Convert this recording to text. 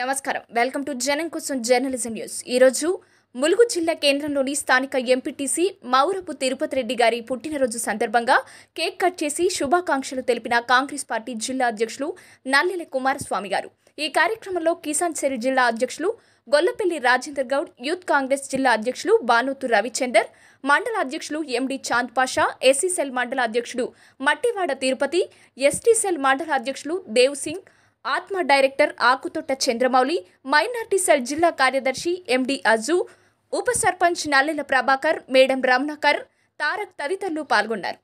నమస్కారం welcome to జనం కోసం జర్నలిజం న్యూస్ ఈరోజు ములుగు జిల్లా కేంద్రంలోని స్థానిక ఎంపీటీసీ మౌరపు తిరుపతి రెడ్డి గారి పుట్టినరోజు సందర్భంగా కేక్ కట్ చేసి శుభాకాంక్షలు తెలిపిన కాంగ్రెస్ పార్టీ జిల్లా అధ్యక్షులు నల్లెల కుమారస్వామి గారు ఈ కార్యక్రమంలో కిసాన్ చెరి జిల్లా అధ్యక్షులు గొల్లపల్లి రాజేందర్ గౌడ్ యూత్ కాంగ్రెస్ జిల్లా అధ్యక్షులు బానోతు రవిచందర్ మండల అధ్యక్షులు MD Chand Pasha SC cell మండల అధ్యక్షుడు మట్టివాడ తిరుపతి ఎస్టీ సెల్ మండల అధ్యక్షులు Dev Singh ATMA director Akutotta Chandramouli minority cell జిల్లా కార్యదర్శి ఎండి అజు ఉప సర్పంచ్ నల్లెల ప్రభాకర్ మేడం రమణకర్ తారక్ తదితరులు పాల్గొన్నారు